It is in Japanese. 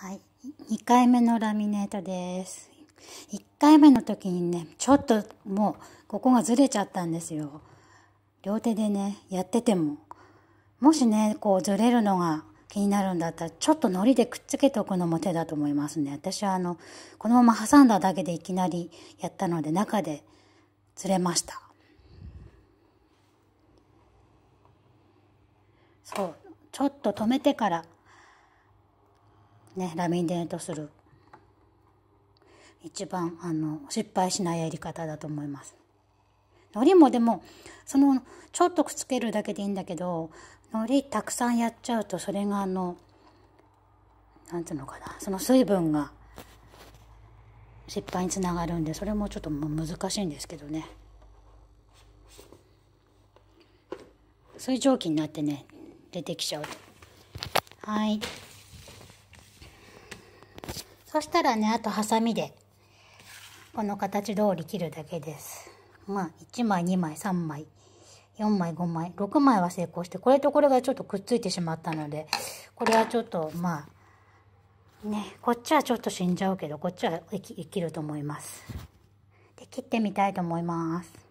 はい、2回目のラミネートです。1回目の時にね、ちょっともうここがずれちゃったんですよ。両手でね、やってても。もしね、こうずれるのが気になるんだったら、ちょっと糊でくっつけておくのも手だと思いますね。私はあの、このまま挟んだだけでいきなりやったので、中でずれました。そう、ちょっと止めてからね、ラミデントする一番あの失敗しないやり方だと思います。のりもでもそのちょっとくっつけるだけでいいんだけどのりたくさんやっちゃうとそれがあの何ていうのかなその水分が失敗につながるんでそれもちょっと難しいんですけどね水蒸気になってね出てきちゃうとはい。そしたらねあとハサミでこの形通り切るだけですまあ1枚2枚3枚4枚5枚6枚は成功してこれとこれがちょっとくっついてしまったのでこれはちょっとまあねこっちはちょっと死んじゃうけどこっちは生きると思いますで切ってみたいと思います